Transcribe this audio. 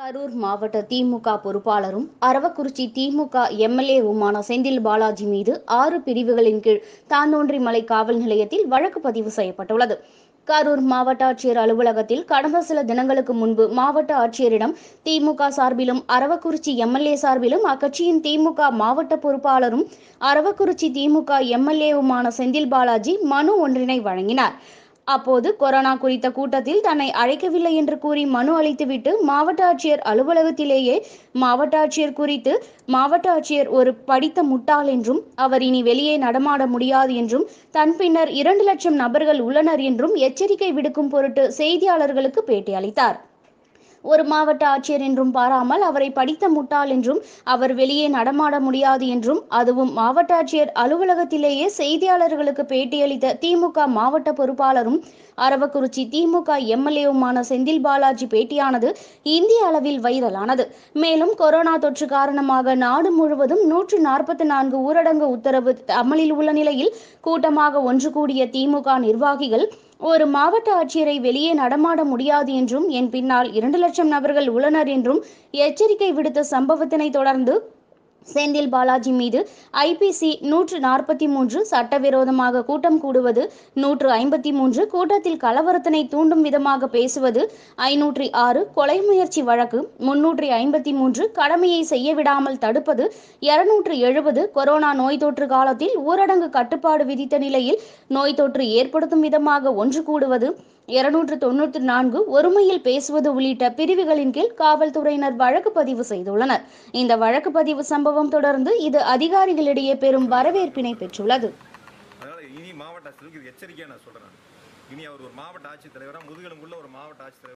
கரூர் மாவட்ட திமுக பொறுப்பாளரும் அரவக்குறிச்சி திமுக எம்எல்ஏவுமான செந்தில் பாலாஜி மீது ஆறு பிரிவுகளின் கீழ் தானோன்றிமலை காவல் நிலையத்தில் வழக்கு பதிவு செய்யப்பட்டுள்ளது கரூர் மாவட்ட ஆட்சியர் அலுவலகத்தில் கடந்த சில தினங்களுக்கு முன்பு மாவட்ட ஆட்சியரிடம் திமுக சார்பிலும் அரவக்குறிச்சி எம்எல்ஏ சார்பிலும் அக்கட்சியின் திமுக மாவட்ட பொறுப்பாளரும் அரவக்குறிச்சி திமுக எம்எல்ஏவுமான செந்தில் பாலாஜி மனு ஒன்றினை வழங்கினார் அப்போது கொரோனா குறித்த கூட்டத்தில் தன்னை அழைக்கவில்லை என்று கூறி மனு அளித்துவிட்டு மாவட்ட ஆட்சியர் அலுவலகத்திலேயே மாவட்ட ஆட்சியர் குறித்து மாவட்ட ஆட்சியர் ஒரு படித்த முட்டாள் என்றும் அவர் இனி வெளியே நடமாட முடியாது என்றும் தன் பின்னர் இரண்டு லட்சம் நபர்கள் உள்ளனர் என்றும் எச்சரிக்கை விடுக்கும் பொருட்டு செய்தியாளர்களுக்கு பேட்டி அளித்தார் ஒரு மாவட்ட ஆட்சியர் என்றும் பாராமல் அவரை படித்த முட்டாள் என்றும் அவர் வெளியே நடமாட முடியாது என்றும் அதுவும் மாவட்ட ஆட்சியர் அலுவலகத்திலேயே செய்தியாளர்களுக்கு பேட்டியளித்த திமுக மாவட்ட பொறுப்பாளரும் அரவக்குறிச்சி திமுக எம்எல்ஏவுமான செந்தில் பாலாஜி பேட்டியானது இந்திய அளவில் வைரலானது மேலும் கொரோனா தொற்று காரணமாக நாடு முழுவதும் நூற்று நாற்பத்தி நான்கு ஊரடங்கு உத்தரவு அமலில் உள்ள நிலையில் கூட்டமாக ஒன்று கூடிய திமுக நிர்வாகிகள் ஒரு மாவட்ட ஆட்சியரை வெளியே நடமாட முடியாது என்றும் என் பின்னால் இரண்டு லட்சம் நபர்கள் உள்ளனர் என்றும் எச்சரிக்கை விடுத்த சம்பவத்தினை தொடர்ந்து செந்தில் பாலாஜி மீது ஐபிசி நூற்று நாற்பத்தி மூன்று சட்டவிரோதமாக கூட்டம் கூடுவது நூற்று ஐம்பத்தி மூன்று கூட்டத்தில் கலவரத்தினை தூண்டும் விதமாக பேசுவது ஐநூற்றி ஆறு கொலை முயற்சி வழக்கு முன்னூற்றி ஐம்பத்தி மூன்று கடமையை செய்ய விடாமல் தடுப்பது இருநூற்று எழுபது கொரோனா நோய் தொற்று காலத்தில் ஊரடங்கு கட்டுப்பாடு விதித்த நிலையில் நோய் தொற்று ஏற்படுத்தும் விதமாக ஒன்று கூடுவது இருநூற்று தொன்னூற்று நான்கு ஒருமையில் பேசுவது உள்ளிட்ட பிரிவுகளின் கீழ் காவல்துறையினர் வழக்கு பதிவு செய்துள்ளனர் இந்த வழக்கு பதிவு சம்பவம் சம்பவம் தொடர்ந்து இது அதிகாரிகளிடையே பெரும் வரவேற்பினை பெற்றுள்ளது இனி மாவட்ட எச்சரிக்கையாக நான் சொல்றேன் இனி ஒரு மாவட்ட ஆட்சித்தலைவராக முதுகெலும்புள்ள ஒரு மாவட்ட ஆட்சித்தலைவர்